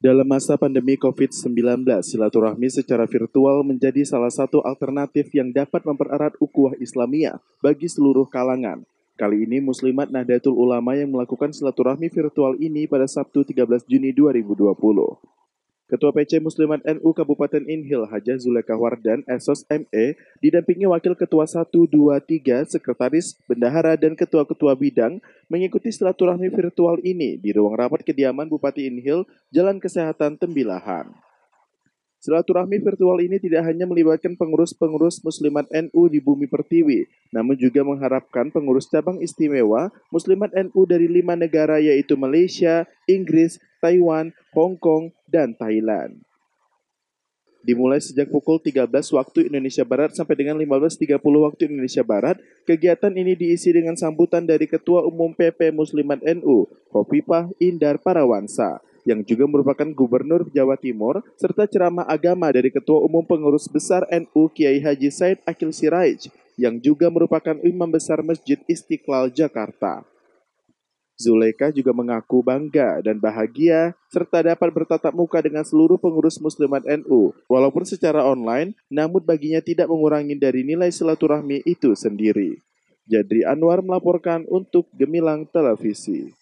Dalam masa pandemi COVID-19, silaturahmi secara virtual menjadi salah satu alternatif yang dapat mempererat ukuah Islamiyah bagi seluruh kalangan. Kali ini Muslimat Nahdlatul Ulama yang melakukan silaturahmi virtual ini pada Sabtu 13 Juni 2020. Ketua PC Muslimat NU Kabupaten Inhil Hajah Zuleka Wardan Esos ME didampingi Wakil Ketua 123, Sekretaris, Bendahara, dan Ketua-Ketua Bidang mengikuti silaturahmi virtual ini di ruang rapat kediaman Bupati Inhil, Jalan Kesehatan Tembilahan. Silaturahmi virtual ini tidak hanya melibatkan pengurus-pengurus Muslimat NU di bumi pertiwi, namun juga mengharapkan pengurus cabang istimewa Muslimat NU dari lima negara yaitu Malaysia, Inggris, Taiwan, Hong Kong, dan Thailand. Dimulai sejak pukul 13 waktu Indonesia Barat sampai dengan 15.30 waktu Indonesia Barat, kegiatan ini diisi dengan sambutan dari Ketua Umum PP Muslimat NU, Kofifah Indar Parawansa yang juga merupakan Gubernur Jawa Timur, serta ceramah agama dari Ketua Umum Pengurus Besar NU Kiai Haji Said Akil Siraj, yang juga merupakan Imam Besar Masjid Istiqlal Jakarta. Zuleika juga mengaku bangga dan bahagia serta dapat bertatap muka dengan seluruh pengurus muslimat NU. Walaupun secara online, namun baginya tidak mengurangi dari nilai silaturahmi itu sendiri. Jadi Anwar melaporkan untuk Gemilang Televisi.